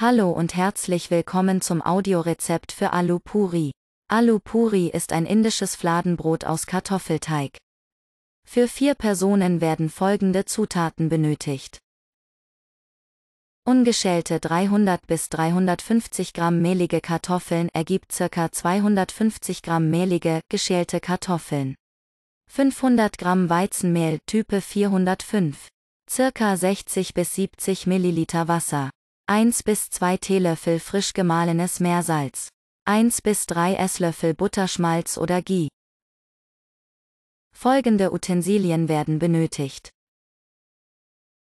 Hallo und herzlich willkommen zum Audiorezept für Alu Puri. Alu Puri ist ein indisches Fladenbrot aus Kartoffelteig. Für vier Personen werden folgende Zutaten benötigt. Ungeschälte 300 bis 350 Gramm mehlige Kartoffeln ergibt ca. 250 Gramm mehlige, geschälte Kartoffeln. 500 Gramm Weizenmehl Type 405. Circa 60 bis 70 Milliliter Wasser. 1 bis 2 Teelöffel frisch gemahlenes Meersalz, 1 bis 3 Esslöffel Butterschmalz oder Ghee. Folgende Utensilien werden benötigt.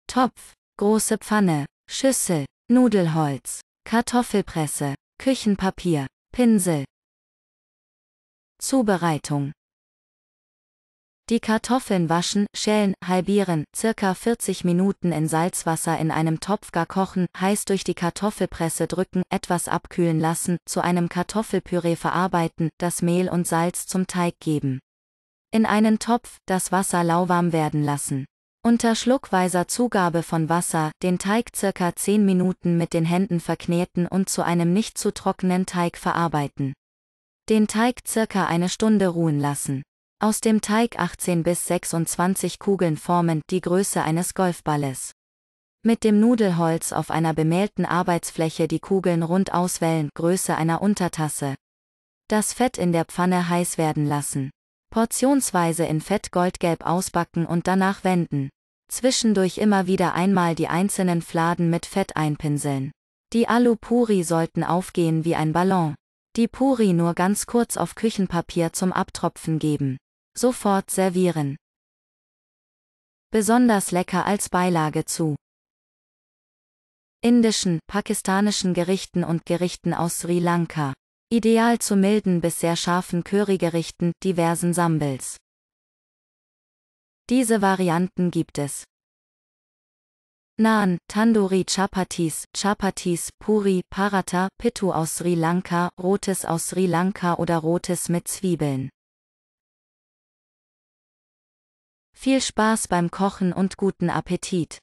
Topf, große Pfanne, Schüssel, Nudelholz, Kartoffelpresse, Küchenpapier, Pinsel. Zubereitung die Kartoffeln waschen, schälen, halbieren, circa 40 Minuten in Salzwasser in einem Topf gar kochen, heiß durch die Kartoffelpresse drücken, etwas abkühlen lassen, zu einem Kartoffelpüree verarbeiten, das Mehl und Salz zum Teig geben. In einen Topf, das Wasser lauwarm werden lassen. Unter schluckweiser Zugabe von Wasser, den Teig circa 10 Minuten mit den Händen verkneten und zu einem nicht zu trockenen Teig verarbeiten. Den Teig circa eine Stunde ruhen lassen. Aus dem Teig 18 bis 26 Kugeln formen die Größe eines Golfballes. Mit dem Nudelholz auf einer bemehlten Arbeitsfläche die Kugeln rund auswählen, Größe einer Untertasse. Das Fett in der Pfanne heiß werden lassen. Portionsweise in Fett goldgelb ausbacken und danach wenden. Zwischendurch immer wieder einmal die einzelnen Fladen mit Fett einpinseln. Die Alu-Puri sollten aufgehen wie ein Ballon. Die Puri nur ganz kurz auf Küchenpapier zum Abtropfen geben. Sofort servieren. Besonders lecker als Beilage zu indischen, pakistanischen Gerichten und Gerichten aus Sri Lanka. Ideal zu milden bis sehr scharfen Currygerichten, diversen Sambels. Diese Varianten gibt es. Naan, Tandoori Chapatis, Chapatis, Puri, Paratha, Pitu aus Sri Lanka, Rotes aus Sri Lanka oder Rotes mit Zwiebeln. Viel Spaß beim Kochen und guten Appetit!